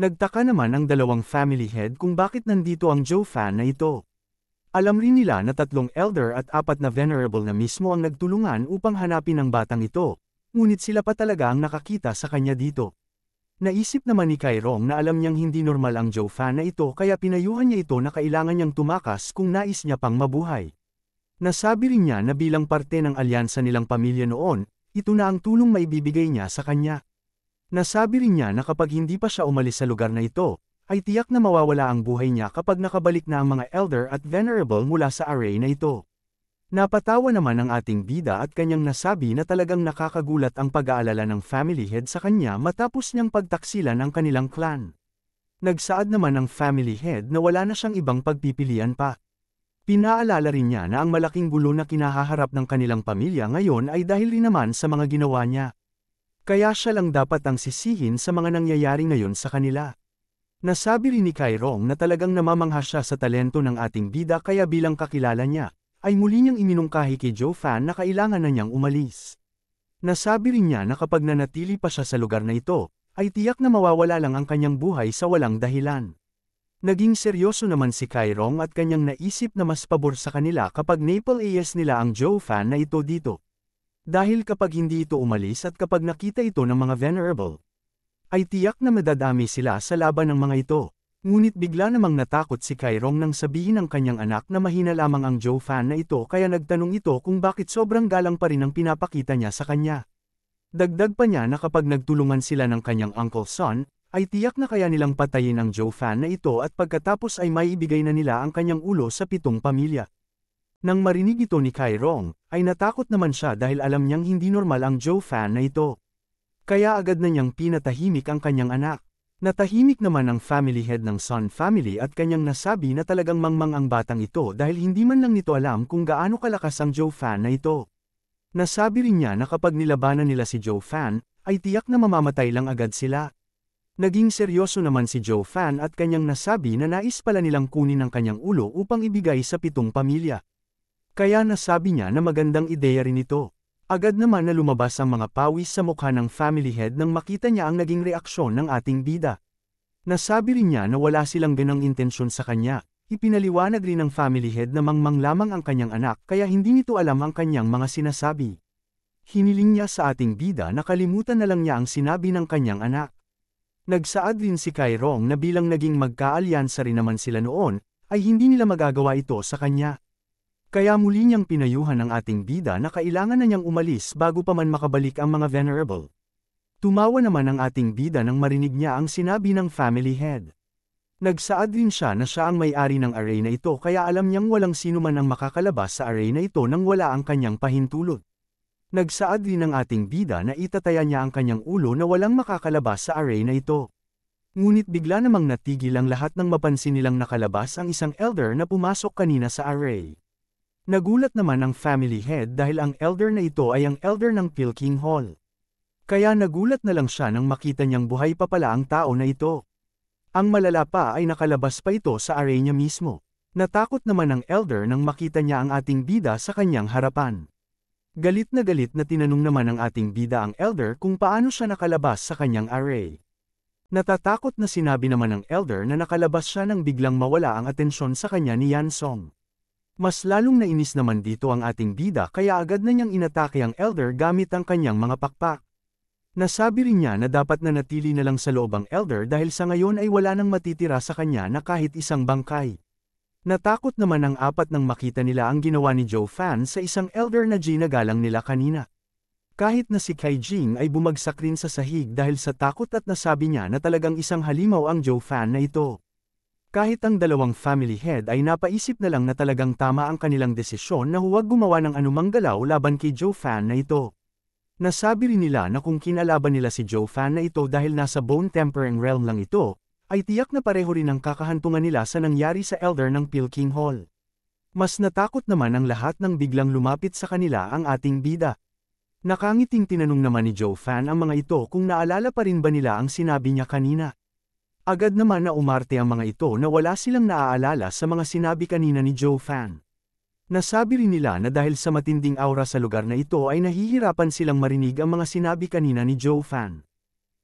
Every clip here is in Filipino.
Nagtaka naman ang dalawang family head kung bakit nandito ang Joe fan na ito. Alam rin nila na tatlong elder at apat na venerable na mismo ang nagtulungan upang hanapin ang batang ito, ngunit sila pa talaga ang nakakita sa kanya dito. Naisip naman ni Kairong na alam niyang hindi normal ang Joe fan na ito kaya pinayuhan niya ito na kailangan niyang tumakas kung nais niya pang mabuhay. Nasabi rin niya na bilang parte ng alyansa nilang pamilya noon, ito na ang tulong maibibigay niya sa kanya. Nasabi rin niya na kapag hindi pa siya umalis sa lugar na ito, ay tiyak na mawawala ang buhay niya kapag nakabalik na ang mga elder at venerable mula sa array na ito. Napatawa naman ang ating bida at kanyang nasabi na talagang nakakagulat ang pag-aalala ng family head sa kanya matapos niyang pagtaksilan ang kanilang clan. Nagsaad naman ang family head na wala na siyang ibang pagpipilian pa. Pinaalala rin niya na ang malaking gulo na kinahaharap ng kanilang pamilya ngayon ay dahil rin naman sa mga ginawa niya. Kaya siya lang dapat ang sisihin sa mga nangyayari ngayon sa kanila. Nasabi rin ni Kairong na talagang namamangha siya sa talento ng ating bida kaya bilang kakilala niya, ay muli niyang iminungkahi kay Joe Fan na kailangan na niyang umalis. Nasabi rin niya na kapag nanatili pa siya sa lugar na ito, ay tiyak na mawawala lang ang kanyang buhay sa walang dahilan. Naging seryoso naman si Kairong at kanyang naisip na mas pabor sa kanila kapag Naple AS nila ang Joe Fan na ito dito. Dahil kapag hindi ito umalis at kapag nakita ito ng mga venerable, ay tiyak na madadami sila sa laban ng mga ito. Ngunit bigla namang natakot si Kairong nang sabihin ng kanyang anak na mahina lamang ang Joe fan na ito kaya nagtanong ito kung bakit sobrang galang pa rin ang pinapakita niya sa kanya. Dagdag pa niya na kapag nagtulungan sila ng kanyang uncle son, ay tiyak na kaya nilang patayin ang Joe fan na ito at pagkatapos ay maibigay na nila ang kanyang ulo sa pitong pamilya. Nang marinig ito ni Kairong, ay natakot naman siya dahil alam niyang hindi normal ang Joe fan na ito. Kaya agad na niyang pinatahimik ang kanyang anak. Natahimik naman ang family head ng Sun family at kanyang nasabi na talagang mangmang ang batang ito dahil hindi man lang nito alam kung gaano kalakas ang Joe fan na ito. Nasabi rin niya na kapag nilabanan nila si Joe fan, ay tiyak na mamamatay lang agad sila. Naging seryoso naman si Joe fan at kanyang nasabi na nais pala nilang kunin ang kanyang ulo upang ibigay sa pitong pamilya. Kaya nasabi niya na magandang ideya rin ito. Agad naman na lumabas ang mga pawis sa mukha ng family head nang makita niya ang naging reaksyon ng ating bida. Nasabi rin niya na wala silang ganang intensyon sa kanya. Ipinaliwanag rin ng family head na mangmang lamang ang kanyang anak kaya hindi nito alam ang kanyang mga sinasabi. Hiniling niya sa ating bida na kalimutan na lang niya ang sinabi ng kanyang anak. Nagsaad rin si Kairong na bilang naging magkaalyansa rin naman sila noon, ay hindi nila magagawa ito sa kanya. Kaya muli niyang pinayuhan ang ating bida na kailangan na niyang umalis bago pa man makabalik ang mga venerable. Tumawa naman ang ating bida nang marinig niya ang sinabi ng family head. Nagsaad rin siya na siya ang may-ari ng array na ito kaya alam niyang walang sino man ang makakalabas sa array na ito nang wala ang kanyang pahintulot. Nagsaad rin ang ating bida na itataya niya ang kanyang ulo na walang makakalabas sa array na ito. Ngunit bigla namang natigil ang lahat ng mapansin nilang nakalabas ang isang elder na pumasok kanina sa array. Nagulat naman ang family head dahil ang elder na ito ay ang elder ng Pilking Hall. Kaya nagulat na lang siya nang makita niyang buhay pa pala ang tao na ito. Ang malala pa ay nakalabas pa ito sa arena mismo. Natakot naman ang elder nang makita niya ang ating bida sa kanyang harapan. Galit na galit na tinanong naman ang ating bida ang elder kung paano siya nakalabas sa kanyang array. Natatakot na sinabi naman ng elder na nakalabas siya nang biglang mawala ang atensyon sa kanya ni Yan Song. Mas lalong nainis naman dito ang ating bida kaya agad na niyang inatake ang elder gamit ang kanyang mga pakpak. Nasabi rin niya na dapat na natili na lang sa loob ang elder dahil sa ngayon ay wala nang matitira sa kanya na kahit isang bangkay. Natakot naman ang apat nang makita nila ang ginawa ni Joe Fan sa isang elder na ginagalang nila kanina. Kahit na si Kai Jing ay bumagsak rin sa sahig dahil sa takot at nasabi niya na talagang isang halimaw ang Joe Fan na ito. Kahit ang dalawang family head ay napaisip na lang na talagang tama ang kanilang desisyon na huwag gumawa ng anumang galaw laban kay Joe Fan na ito. Nasabi rin nila na kung kinalaban nila si Joe Fan na ito dahil nasa bone tempering realm lang ito, ay tiyak na pareho rin ang kakahantungan nila sa nangyari sa Elder ng Pilking Hall. Mas natakot naman ang lahat nang biglang lumapit sa kanila ang ating bida. Nakangiting tinanong naman ni Joe Fan ang mga ito kung naalala pa rin ba nila ang sinabi niya kanina. Agad naman na umarte ang mga ito na wala silang naaalala sa mga sinabi kanina ni Joe Fan. Nasabi rin nila na dahil sa matinding aura sa lugar na ito ay nahihirapan silang marinig ang mga sinabi kanina ni Joe Fan.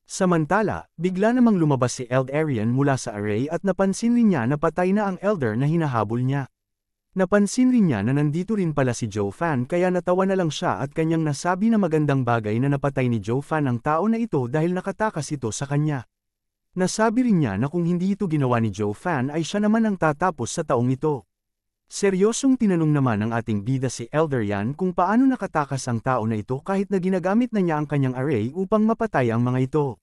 Samantala, bigla namang lumabas si Eld Arian mula sa array at napansin rin niya na patay na ang Elder na hinahabol niya. Napansin rin niya na nandito rin pala si Joe Fan kaya natawa na lang siya at kanyang nasabi na magandang bagay na napatay ni Joe Fan ang tao na ito dahil nakatakas ito sa kanya. Nasabi rin niya na kung hindi ito ginawa ni Joe Fan ay siya naman ang tatapos sa taong ito. Seryosong tinanong naman ng ating bida si Elder Yan kung paano nakatakas ang tao na ito kahit na ginagamit na niya ang kanyang array upang mapatay ang mga ito.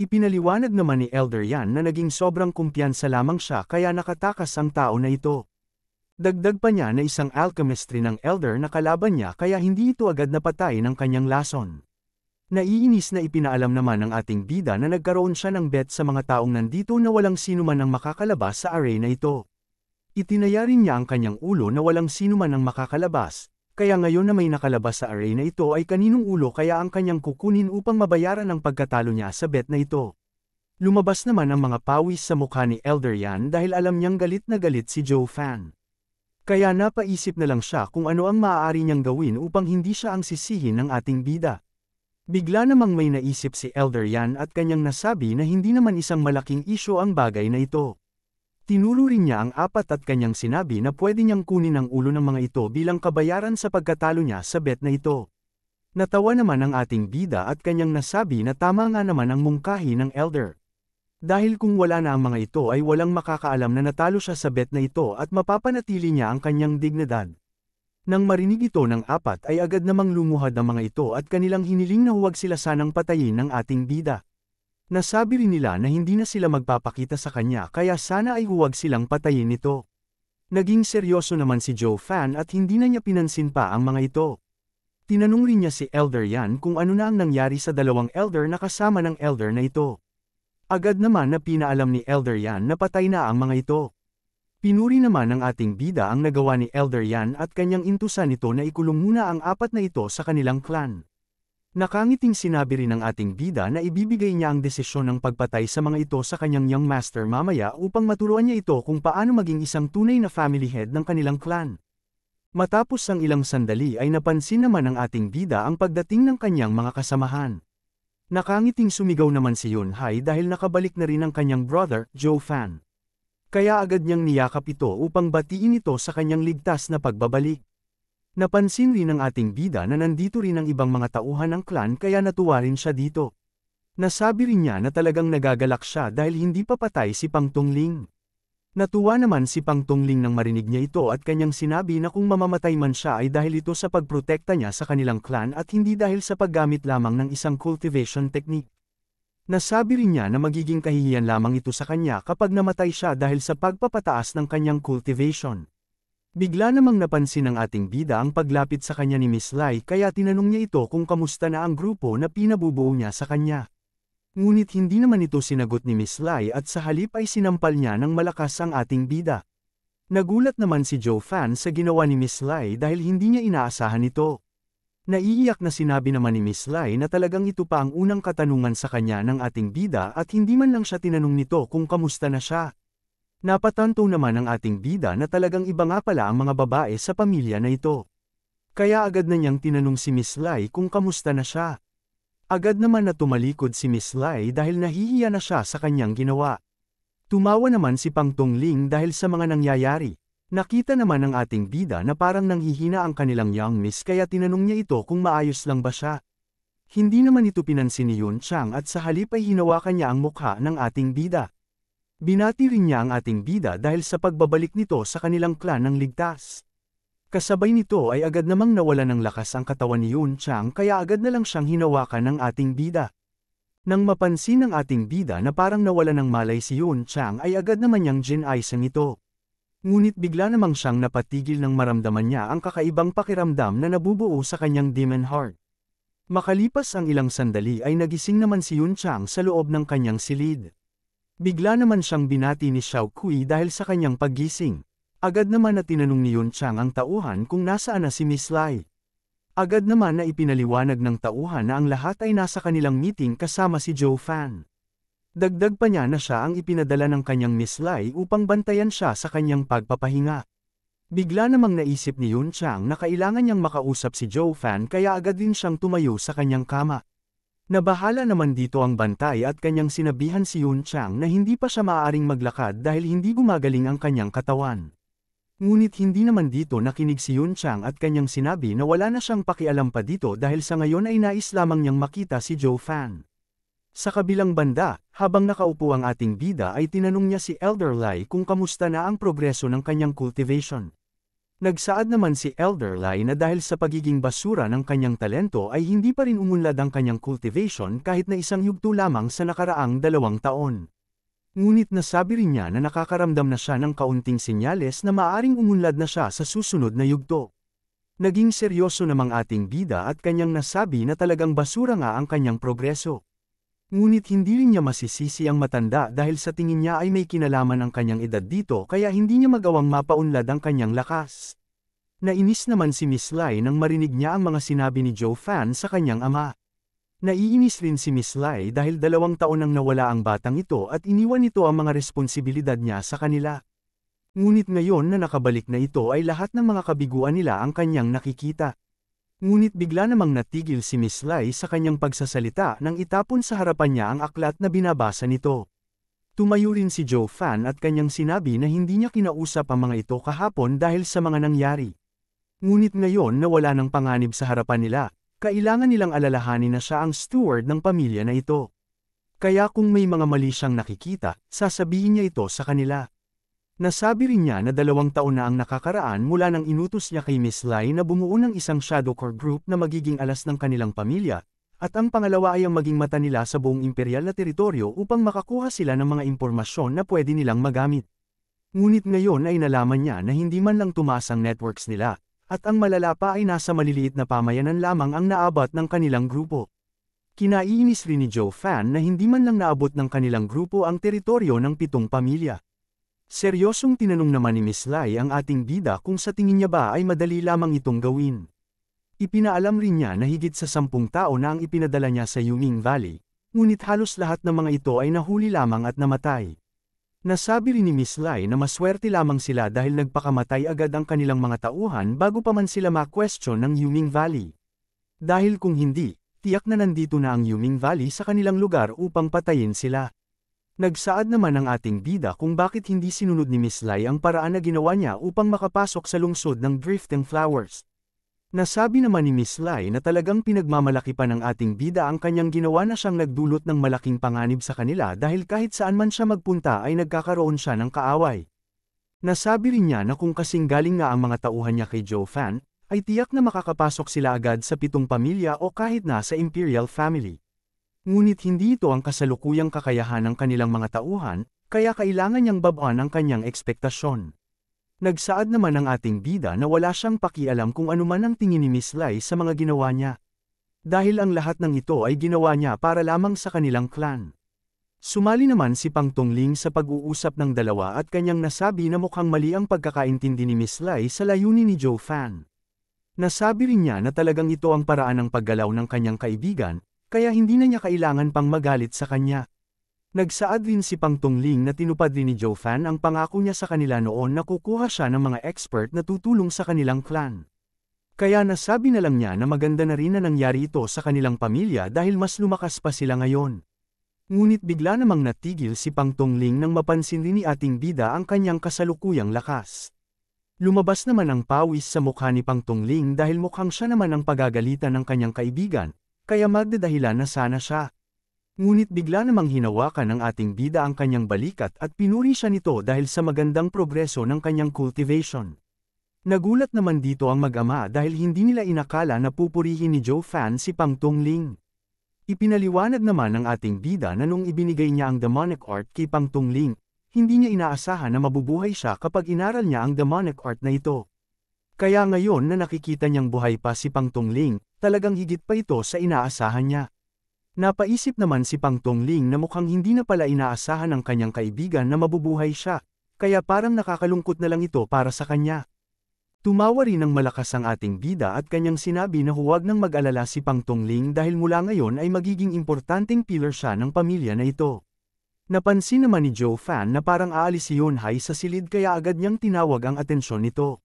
Ipinaliwanag naman ni Elder Yan na naging sobrang kumpiyansa lamang siya kaya nakatakas ang tao na ito. Dagdag pa niya na isang alchemistry ng Elder na kalaban niya kaya hindi ito agad napatay ng kanyang lason. Naiinis na ipinaalam naman ng ating bida na nagkaroon siya ng bet sa mga taong nandito na walang sino man ang makakalabas sa arena ito. Itinayarin niya ang kanyang ulo na walang sino man ang makakalabas, kaya ngayon na may nakalabas sa arena ito ay kaninong ulo kaya ang kanyang kukunin upang mabayaran ang pagkatalo niya sa bet na ito. Lumabas naman ang mga pawis sa mukha ni Elder Yan dahil alam niyang galit na galit si Joe Fan. Kaya napaisip na lang siya kung ano ang maaari niyang gawin upang hindi siya ang sisihin ng ating bida. Bigla namang may naisip si Elder Yan at kanyang nasabi na hindi naman isang malaking isyo ang bagay na ito. Tinuro rin niya ang apat at kanyang sinabi na pwede niyang kunin ang ulo ng mga ito bilang kabayaran sa pagkatalo niya sa bet na ito. Natawa naman ang ating bida at kanyang nasabi na tama nga naman ang mungkahi ng Elder. Dahil kung wala na ang mga ito ay walang makakaalam na natalo siya sa bet na ito at mapapanatili niya ang kanyang dignidad. Nang marinig ito ng apat ay agad namang lumuhad ang mga ito at kanilang hiniling na huwag sila sanang patayin ng ating bida. Nasabi rin nila na hindi na sila magpapakita sa kanya kaya sana ay huwag silang patayin ito. Naging seryoso naman si Joe Fan at hindi na niya pinansin pa ang mga ito. Tinanong rin niya si Elder Yan kung ano na ang nangyari sa dalawang Elder na kasama ng Elder na ito. Agad naman na pinaalam ni Elder Yan na patay na ang mga ito. Pinuri naman ng ating bida ang nagawa ni Elder Yan at kanyang intusan nito na ikulong muna ang apat na ito sa kanilang clan. Nakangiting sinabi rin ng ating bida na ibibigay niya ang desisyon ng pagpatay sa mga ito sa kanyang young master mamaya upang maturuan niya ito kung paano maging isang tunay na family head ng kanilang clan. Matapos ang ilang sandali ay napansin naman ng ating bida ang pagdating ng kanyang mga kasamahan. Nakangiting sumigaw naman si Yun Hai dahil nakabalik na rin ang kanyang brother, Joe Fan. Kaya agad niyang niyakap ito upang batiin ito sa kanyang ligtas na pagbabalik. Napansin rin ng ating bida na nandito rin ang ibang mga tauhan ng clan kaya natuwa rin siya dito. Nasabi rin niya na talagang nagagalak siya dahil hindi pa patay si Pangtungling. Natuwa naman si Pangtungling nang marinig niya ito at kanyang sinabi na kung mamamatay man siya ay dahil ito sa pagprotekta niya sa kanilang clan at hindi dahil sa paggamit lamang ng isang cultivation technique. Nasabi rin niya na magiging kahihiyan lamang ito sa kanya kapag namatay siya dahil sa pagpapataas ng kanyang cultivation. Bigla namang napansin ng ating bida ang paglapit sa kanya ni Miss Lai kaya tinanong niya ito kung kamusta na ang grupo na pinabubuo niya sa kanya. Ngunit hindi naman ito sinagot ni Miss Lai at sa halip ay sinampal niya ng malakas ang ating bida. Nagulat naman si Joe Fan sa ginawa ni Miss Lai dahil hindi niya inaasahan ito. Naiiyak na sinabi naman ni Miss Lai na talagang ito pa ang unang katanungan sa kanya ng ating bida at hindi man lang siya tinanong nito kung kamusta na siya. Napatanto naman ang ating bida na talagang iba nga pala ang mga babae sa pamilya na ito. Kaya agad na niyang tinanong si Miss Lai kung kamusta na siya. Agad naman na tumalikod si Miss Lai dahil nahihiya na siya sa kanyang ginawa. Tumawa naman si Pang Ling dahil sa mga nangyayari, Nakita naman ng ating bida na parang nanghihina ang kanilang young miss kaya tinanong niya ito kung maayos lang ba siya. Hindi naman ito pinansin ni Yun Chang at sa halip ay hinawakan niya ang mukha ng ating bida. Binati rin niya ang ating bida dahil sa pagbabalik nito sa kanilang klan ng ligtas. Kasabay nito ay agad namang nawala ng lakas ang katawan ni Yun Chang kaya agad na lang siyang hinawakan ng ating bida. Nang mapansin ng ating bida na parang nawala ng malay si Yun Chang ay agad naman niyang ginaisang ito. Ngunit bigla namang siyang napatigil nang maramdaman niya ang kakaibang pakiramdam na nabubuo sa kanyang demon heart. Makalipas ang ilang sandali ay nagising naman si Yun Chang sa loob ng kanyang silid. Bigla naman siyang binati ni Xiao Kui dahil sa kanyang paggising. Agad naman na tinanong ni Yun Chang ang tauhan kung nasaan na si Miss Lai. Agad naman na ipinaliwanag ng tauhan na ang lahat ay nasa kanilang meeting kasama si Joe Fan. Dagdag pa niya na siya ang ipinadala ng kanyang mislay upang bantayan siya sa kanyang pagpapahinga. Bigla namang naisip ni Yun Chang na kailangan niyang makausap si Joe Fan kaya agad din siyang tumayo sa kanyang kama. Nabahala naman dito ang bantay at kanyang sinabihan si Yun Chang na hindi pa siya maaaring maglakad dahil hindi gumagaling ang kanyang katawan. Ngunit hindi naman dito nakinig si Yun Chang at kanyang sinabi na wala na siyang pakialam pa dito dahil sa ngayon ay nais lamang niyang makita si Joe Fan. Sa kabilang banda, habang nakaupo ang ating bida ay tinanong niya si Elder Lai kung kamusta na ang progreso ng kanyang cultivation. Nagsaad naman si Elder Lai na dahil sa pagiging basura ng kanyang talento ay hindi pa rin umunlad ang kanyang cultivation kahit na isang yugto lamang sa nakaraang dalawang taon. Ngunit nasabi rin niya na nakakaramdam na siya ng kaunting senyales na maaring umunlad na siya sa susunod na yugto. Naging seryoso namang ating bida at kanyang nasabi na talagang basura nga ang kanyang progreso. Ngunit hindi rin niya masisisi ang matanda dahil sa tingin niya ay may kinalaman ang kanyang edad dito kaya hindi niya magawang mapaunlad ang kanyang lakas. Nainis naman si Miss Lai nang marinig niya ang mga sinabi ni Joe Fan sa kanyang ama. Naiinis rin si Miss Lai dahil dalawang taon nang nawala ang batang ito at iniwan nito ang mga responsibilidad niya sa kanila. Ngunit ngayon na nakabalik na ito ay lahat ng mga kabiguan nila ang kanyang nakikita. Ngunit bigla namang natigil si Miss Lai sa kanyang pagsasalita nang itapon sa harapan niya ang aklat na binabasa nito. Tumayo rin si Joe Fan at kanyang sinabi na hindi niya kinausap ang mga ito kahapon dahil sa mga nangyari. Ngunit ngayon na wala ng panganib sa harapan nila, kailangan nilang alalahanin na siya ang steward ng pamilya na ito. Kaya kung may mga mali siyang nakikita, sasabihin niya ito sa kanila. Nasabi rin niya na dalawang taon na ang nakakaraan mula nang inutos niya kay Miss Lai na bumuo ng isang shadow core group na magiging alas ng kanilang pamilya, at ang pangalawa ay ang maging mata nila sa buong imperial na teritoryo upang makakuha sila ng mga impormasyon na pwede nilang magamit. Ngunit ngayon ay nalaman niya na hindi man lang tumaas ang networks nila, at ang malala pa ay nasa maliliit na pamayanan lamang ang naabot ng kanilang grupo. Kinaiinis rin ni Joe Fan na hindi man lang naabot ng kanilang grupo ang teritoryo ng pitong pamilya. Seryosong tinanong naman ni Miss Lai ang ating bida kung sa tingin niya ba ay madali lamang itong gawin. Ipinaalam rin niya na higit sa sampung tao na ang ipinadala niya sa Yuming Valley, ngunit halos lahat ng mga ito ay nahuli lamang at namatay. Nasabi rin ni Miss Lai na maswerte lamang sila dahil nagpakamatay agad ang kanilang mga tauhan bago pa man sila ma-question ng Yuming Valley. Dahil kung hindi, tiyak na nandito na ang Yuming Valley sa kanilang lugar upang patayin sila. Nagsaad naman ang ating bida kung bakit hindi sinunod ni Miss Lai ang paraan na ginawa niya upang makapasok sa lungsod ng Drifting Flowers. Nasabi naman ni Miss Lai na talagang pinagmamalaki pa ng ating bida ang kanyang ginawa na siyang nagdulot ng malaking panganib sa kanila dahil kahit saan man siya magpunta ay nagkakaroon siya ng kaaway. Nasabi rin niya na kung kasing galing nga ang mga tauhan niya kay Joe Fan, ay tiyak na makakapasok sila agad sa pitong pamilya o kahit na sa Imperial Family. Ngunit hindi ito ang kasalukuyang kakayahan ng kanilang mga tauhan, kaya kailangan niyang babaan ang kanyang ekspektasyon. Nagsaad naman ang ating bida na wala siyang pakialam kung anuman ang tingin ni Miss Lai sa mga ginawa niya. Dahil ang lahat ng ito ay ginawa niya para lamang sa kanilang klan. Sumali naman si Pang Tongling sa pag-uusap ng dalawa at kanyang nasabi na mukhang mali ang pagkakaintindi ni Miss Lai sa layunin ni Joe Fan. Nasabi rin niya na talagang ito ang paraan ng paggalaw ng kanyang kaibigan, kaya hindi na niya kailangan pang magalit sa kanya. Nagsaad din si Pang Tungling na tinupad din ni Joe Fan ang pangako niya sa kanila noon na kukuha siya ng mga expert na tutulong sa kanilang clan. Kaya nasabi na lang niya na maganda na rin na nangyari ito sa kanilang pamilya dahil mas lumakas pa sila ngayon. Ngunit bigla namang natigil si Pang Tongling nang mapansin rin ni ating bida ang kanyang kasalukuyang lakas. Lumabas naman ang pawis sa mukha ni Pang Tongling dahil mukhang siya naman ang pagagalitan ng kanyang kaibigan, kaya magdadahilan na sana siya. Ngunit bigla namang hinawakan ng ating bida ang kanyang balikat at pinuri siya nito dahil sa magandang progreso ng kanyang cultivation. Nagulat naman dito ang mag-ama dahil hindi nila inakala na pupurihin ni Joe Fan si Pang Tong Ling. Ipinaliwanag naman ng ating bida na nung ibinigay niya ang demonic art kay Pang Tong Ling, hindi niya inaasahan na mabubuhay siya kapag inaral niya ang demonic art na ito. Kaya ngayon na nakikita niyang buhay pa si Pang Tong Ling, talagang higit pa ito sa inaasahan niya. Napaisip naman si Pang Ling na mukhang hindi na pala inaasahan ng kanyang kaibigan na mabubuhay siya, kaya parang nakakalungkot na lang ito para sa kanya. Tumawa rin ng malakas ang ating bida at kanyang sinabi na huwag nang mag-alala si Pang Ling dahil mula ngayon ay magiging importanteng pillar siya ng pamilya na ito. Napansin naman ni Joe Fan na parang aalis si Hai sa silid kaya agad niyang tinawag ang atensyon nito.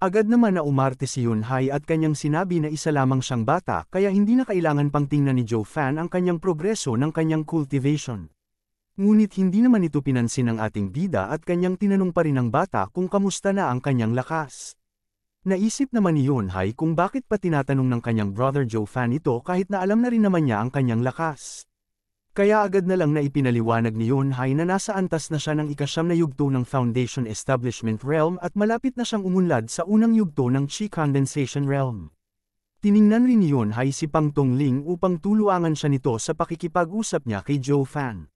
Agad naman na umarte si Yunhai at kanyang sinabi na isa lamang siyang bata kaya hindi na kailangan pang tingnan ni Joe Fan ang kanyang progreso ng kanyang cultivation. Ngunit hindi naman ito pinansin ng ating bida at kanyang tinanong pa rin ang bata kung kamusta na ang kanyang lakas. Naisip naman ni Yunhai kung bakit pa tinatanong ng kanyang brother Joe Fan ito kahit na alam na rin naman niya ang kanyang lakas. Kaya agad na lang na ipinaliwanag ni Yun Hai na nasa antas na siya ng ikasyam na yugto ng Foundation Establishment Realm at malapit na siyang umunlad sa unang yugto ng Qi Condensation Realm. Tiningnan rin ni Yun Hai si Pang Tongling upang tuluangan siya nito sa pakikipag-usap niya kay Joe Fan.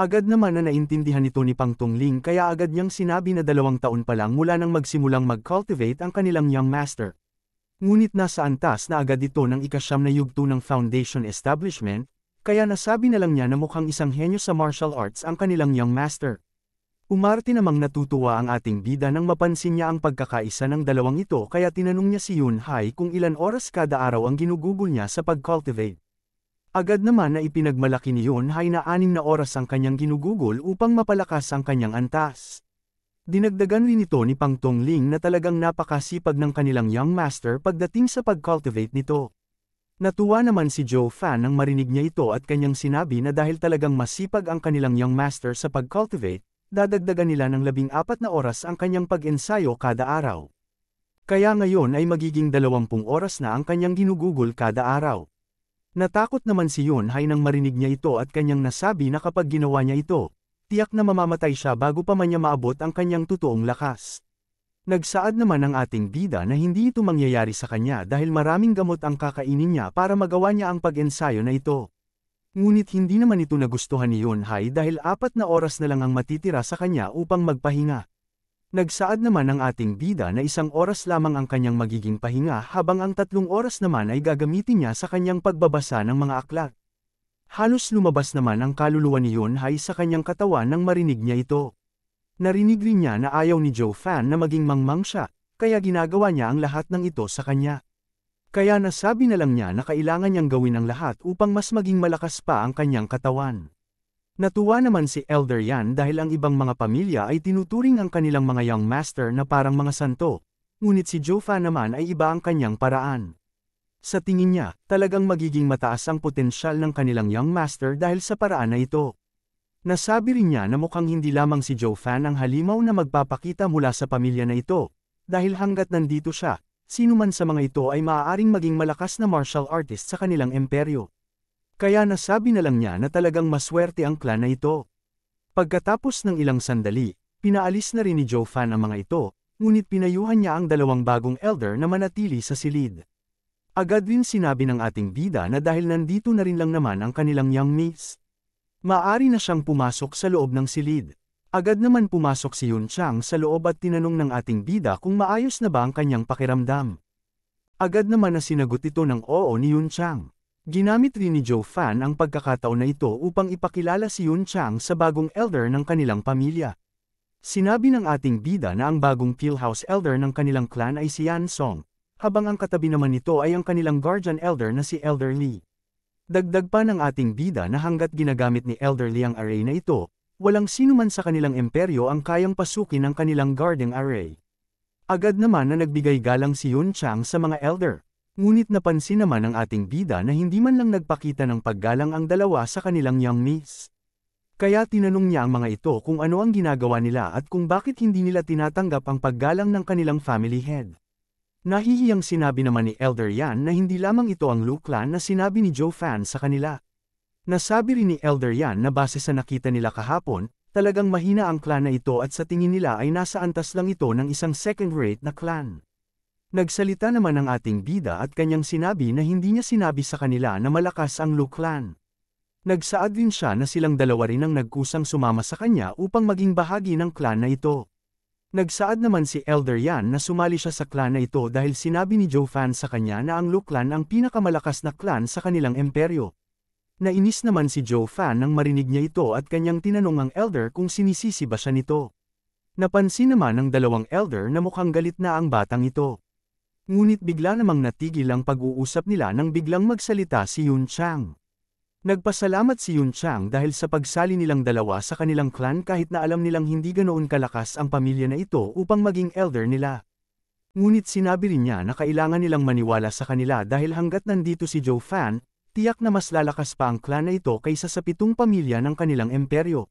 Agad naman na naintindihan nito ni Pang Tongling kaya agad niyang sinabi na dalawang taon pa lang mula nang magsimulang mag-cultivate ang kanilang young master. Ngunit nasa antas na agad ito ng ikasyam na yugto ng Foundation Establishment, kaya nasabi na lang niya na mukhang isang henyo sa martial arts ang kanilang young master. Umarte namang natutuwa ang ating bida nang mapansin niya ang pagkakaisa ng dalawang ito kaya tinanong niya si Yun Hai kung ilan oras kada araw ang ginugugol niya sa pag-cultivate. Agad naman na ipinagmalaki ni Yun Hai na anim na oras ang kanyang ginugugol upang mapalakas ang kanyang antas. Dinagdagan rin ito ni Pang Tong Ling na talagang napakasipag ng kanilang young master pagdating sa pag-cultivate nito. Natuwa naman si Joe Fan nang marinig niya ito at kanyang sinabi na dahil talagang masipag ang kanilang young master sa pag-cultivate, dadagdagan nila ng labing apat na oras ang kanyang pag-ensayo kada araw. Kaya ngayon ay magiging dalawampung oras na ang kanyang ginugugol kada araw. Natakot naman si Yun Hai nang marinig niya ito at kanyang nasabi na kapag ginawa niya ito, tiyak na mamamatay siya bago pa man niya maabot ang kanyang totoong lakas. Nagsaad naman ang ating bida na hindi ito mangyayari sa kanya dahil maraming gamot ang kakainin niya para magawa niya ang pag-ensayo na ito. Ngunit hindi naman ito nagustuhan ni Yonhai dahil apat na oras na lang ang matitira sa kanya upang magpahinga. Nagsaad naman ang ating bida na isang oras lamang ang kanyang magiging pahinga habang ang tatlong oras naman ay gagamitin niya sa kanyang pagbabasa ng mga aklat. Halos lumabas naman ang kaluluwa ni Yonhai sa kanyang katawan nang marinig niya ito. Narinig rin niya na ayaw ni Joe Fan na maging mangmang siya, kaya ginagawa niya ang lahat ng ito sa kanya. Kaya nasabi na lang niya na kailangan niyang gawin ang lahat upang mas maging malakas pa ang kanyang katawan. Natuwa naman si Elder Yan dahil ang ibang mga pamilya ay tinuturing ang kanilang mga young master na parang mga santo, ngunit si Jofa naman ay iba ang kanyang paraan. Sa tingin niya, talagang magiging mataas ang potensyal ng kanilang young master dahil sa paraan na ito. Nasabi rin niya na mukhang hindi lamang si Joe Fan ang halimaw na magpapakita mula sa pamilya na ito, dahil hanggat nandito siya, sino man sa mga ito ay maaaring maging malakas na martial artist sa kanilang imperyo. Kaya nasabi na lang niya na talagang maswerte ang klan na ito. Pagkatapos ng ilang sandali, pinaalis na rin ni Joe Fan ang mga ito, ngunit pinayuhan niya ang dalawang bagong elder na manatili sa silid. Agad rin sinabi ng ating bida na dahil nandito na rin lang naman ang kanilang young miss, Maari na siyang pumasok sa loob ng silid. Agad naman pumasok si Yun Chang sa loob at tinanong ng ating bida kung maayos na ba ang kanyang pakiramdam. Agad naman na sinagot ito ng oo ni Yun Chang. Ginamit rin ni Joe Fan ang pagkakataon na ito upang ipakilala si Yun Chang sa bagong elder ng kanilang pamilya. Sinabi ng ating bida na ang bagong Pillhouse elder ng kanilang clan ay si Yan Song, habang ang katabi naman nito ay ang kanilang guardian elder na si Elder Lee. Dagdag pa ng ating bida na hanggat ginagamit ni Elderly ang array na ito, walang sinuman sa kanilang imperyo ang kayang pasukin ng kanilang guarding array. Agad naman na nagbigay galang si Yun Chang sa mga elder. Ngunit napansin naman ng ating bida na hindi man lang nagpakita ng paggalang ang dalawa sa kanilang young miss. Kaya tinanong niya ang mga ito kung ano ang ginagawa nila at kung bakit hindi nila tinatanggap ang paggalang ng kanilang family head. Nahihiyang sinabi naman ni Elder Yan na hindi lamang ito ang luklan na sinabi ni Joe Fan sa kanila. Nasabi rin ni Elder Yan na base sa nakita nila kahapon, talagang mahina ang clan na ito at sa tingin nila ay nasa antas lang ito ng isang second-rate na clan. Nagsalita naman ang ating bida at kanyang sinabi na hindi niya sinabi sa kanila na malakas ang Lu clan. Nagsaad din siya na silang dalawa rin ang nagkusang sumama sa kanya upang maging bahagi ng clan na ito. Nagsaad naman si Elder Yan na sumali siya sa clan na ito dahil sinabi ni Joe Fan sa kanya na ang Lu clan ang pinakamalakas na clan sa kanilang imperyo. Nainis naman si Joe Fan nang marinig niya ito at kanyang tinanong ang Elder kung sinisisi ba siya nito. Napansin naman ng dalawang Elder na mukhang galit na ang batang ito. Ngunit bigla namang natigil ang pag-uusap nila nang biglang magsalita si Yun Chang. Nagpasalamat si Yun Chang dahil sa pagsali nilang dalawa sa kanilang clan kahit na alam nilang hindi ganoon kalakas ang pamilya na ito upang maging elder nila. Ngunit sinabi rin niya na kailangan nilang maniwala sa kanila dahil hanggat nandito si Joe Fan, tiyak na mas lalakas pa ang clan na ito kaysa sa pitong pamilya ng kanilang imperyo.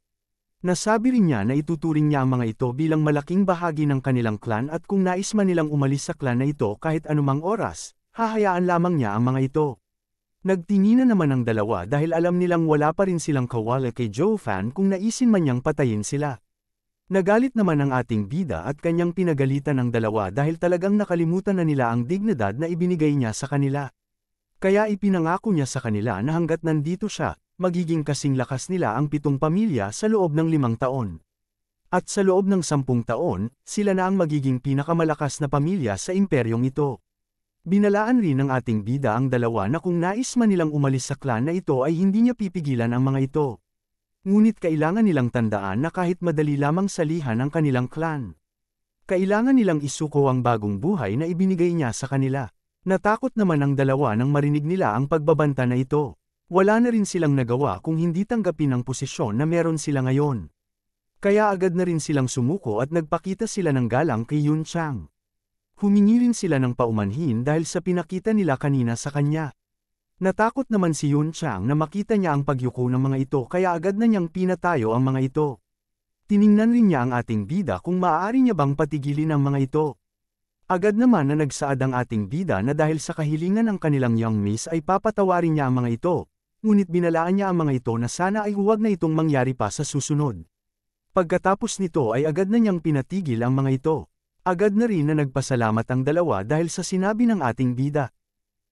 Nasabi rin niya na ituturing niya ang mga ito bilang malaking bahagi ng kanilang clan at kung nais man nilang umalis sa clan na ito kahit anumang oras, hahayaan lamang niya ang mga ito. Nagtinginan naman ang dalawa dahil alam nilang wala pa rin silang kawala kay Joe Fan kung naisin man niyang patayin sila. Nagalit naman ang ating bida at kanyang pinagalitan ang dalawa dahil talagang nakalimutan na nila ang dignidad na ibinigay niya sa kanila. Kaya ipinangako niya sa kanila na hanggat nandito siya, magiging kasing lakas nila ang pitong pamilya sa loob ng limang taon. At sa loob ng sampung taon, sila na ang magiging pinakamalakas na pamilya sa imperyong ito. Binalaan rin ng ating bida ang dalawa na kung nais man nilang umalis sa klan na ito ay hindi niya pipigilan ang mga ito. Ngunit kailangan nilang tandaan na kahit madali lamang salihan ang kanilang klan. Kailangan nilang isuko ang bagong buhay na ibinigay niya sa kanila. Natakot naman ang dalawa nang marinig nila ang pagbabanta na ito. Wala na rin silang nagawa kung hindi tanggapin ang posisyon na meron sila ngayon. Kaya agad na rin silang sumuko at nagpakita sila ng galang kay Yun Chang. Humingi sila ng paumanhin dahil sa pinakita nila kanina sa kanya. Natakot naman si Yun Chang na makita niya ang pagyuko ng mga ito kaya agad na niyang pinatayo ang mga ito. Tiningnan rin niya ang ating bida kung maaari niya bang patigilin ang mga ito. Agad naman na nagsaad ang ating bida na dahil sa kahilingan ng kanilang young miss ay papatawarin niya ang mga ito, ngunit binalaan niya ang mga ito na sana ay huwag na itong mangyari pa sa susunod. Pagkatapos nito ay agad na niyang pinatigil ang mga ito. Agad na rin na nagpasalamat ang dalawa dahil sa sinabi ng ating bida.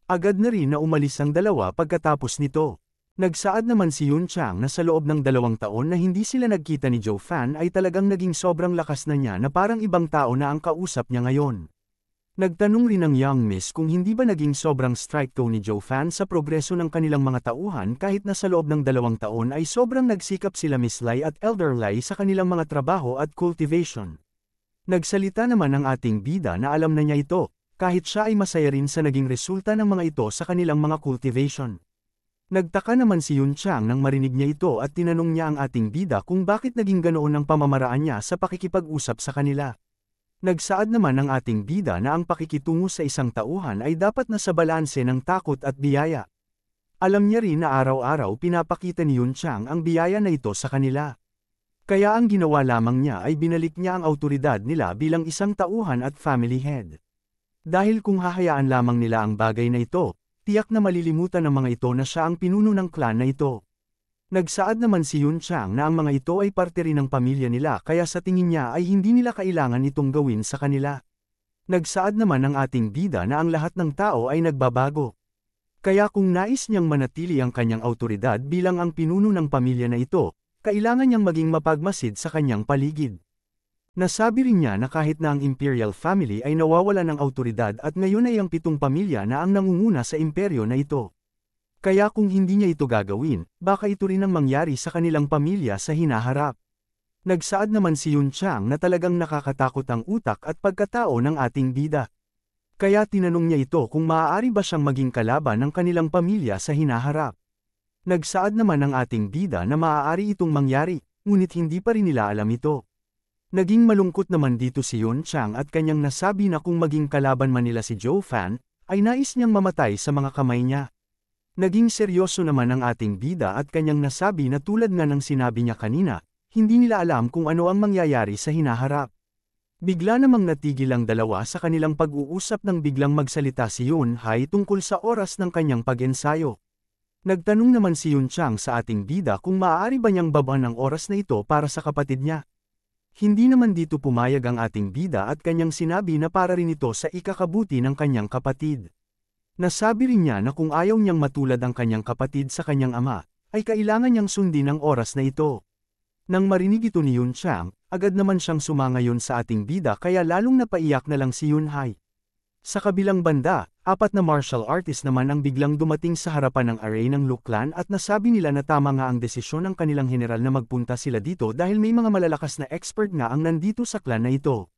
Agad na rin na umalis ang dalawa pagkatapos nito. Nagsaad naman si Yun Chang na sa loob ng dalawang taon na hindi sila nagkita ni Joe Fan ay talagang naging sobrang lakas na niya na parang ibang tao na ang kausap niya ngayon. Nagtanong rin ang Young Miss kung hindi ba naging sobrang strike to ni Joe Fan sa progreso ng kanilang mga tauhan kahit na sa loob ng dalawang taon ay sobrang nagsikap sila Miss Lai at Elder Lai sa kanilang mga trabaho at cultivation. Nagsalita naman ang ating bida na alam na niya ito, kahit siya ay masaya rin sa naging resulta ng mga ito sa kanilang mga cultivation. Nagtaka naman si Yun Chang nang marinig niya ito at tinanong niya ang ating bida kung bakit naging ganoon ang pamamaraan niya sa pakikipag-usap sa kanila. Nagsaad naman ang ating bida na ang pakikitungo sa isang tauhan ay dapat na sa balanse ng takot at biyaya. Alam niya rin na araw-araw pinapakita ni Yun Chang ang biyaya na ito sa kanila. Kaya ang ginawa lamang niya ay binalik niya ang autoridad nila bilang isang tauhan at family head. Dahil kung hahayaan lamang nila ang bagay na ito, tiyak na malilimutan ng mga ito na siya ang pinuno ng clan na ito. Nagsaad naman si Yun Chang na ang mga ito ay parte rin ng pamilya nila kaya sa tingin niya ay hindi nila kailangan itong gawin sa kanila. Nagsaad naman ang ating bida na ang lahat ng tao ay nagbabago. Kaya kung nais niyang manatili ang kanyang autoridad bilang ang pinuno ng pamilya na ito, kailangan niyang maging mapagmasid sa kanyang paligid. Nasabi rin niya na kahit na ang imperial family ay nawawala ng autoridad at ngayon ay ang pitong pamilya na ang nangunguna sa imperyo na ito. Kaya kung hindi niya ito gagawin, baka ito rin ang mangyari sa kanilang pamilya sa hinaharap. Nagsaad naman si Yun Chang na talagang nakakatakot ang utak at pagkatao ng ating bida. Kaya tinanong niya ito kung maaari ba siyang maging kalaban ng kanilang pamilya sa hinaharap. Nagsaad naman ang ating bida na maaari itong mangyari, ngunit hindi pa rin nila alam ito. Naging malungkot naman dito si Yun Chang at kanyang nasabi na kung maging kalaban man nila si Joe Fan, ay nais niyang mamatay sa mga kamay niya. Naging seryoso naman ang ating bida at kanyang nasabi na tulad nga ng sinabi niya kanina, hindi nila alam kung ano ang mangyayari sa hinaharap. Bigla namang natigil ang dalawa sa kanilang pag-uusap nang biglang magsalita si Yun Hai tungkol sa oras ng kanyang pag-ensayo. Nagtanong naman si Yun Chang sa ating bida kung maaari ba niyang baba ng oras na ito para sa kapatid niya. Hindi naman dito pumayag ang ating bida at kanyang sinabi na para rin ito sa ikakabuti ng kanyang kapatid. Nasabi rin niya na kung ayaw niyang matulad ang kanyang kapatid sa kanyang ama, ay kailangan niyang sundin ang oras na ito. Nang marinig ito ni Yun Chang, agad naman siyang sumangayon sa ating bida kaya lalong napaiyak na lang si Yun Hai. Sa kabilang banda, Apat na martial artist naman ang biglang dumating sa harapan ng array ng Luklan at nasabi nila na tama nga ang desisyon ng kanilang general na magpunta sila dito dahil may mga malalakas na expert nga ang nandito sa clan na ito.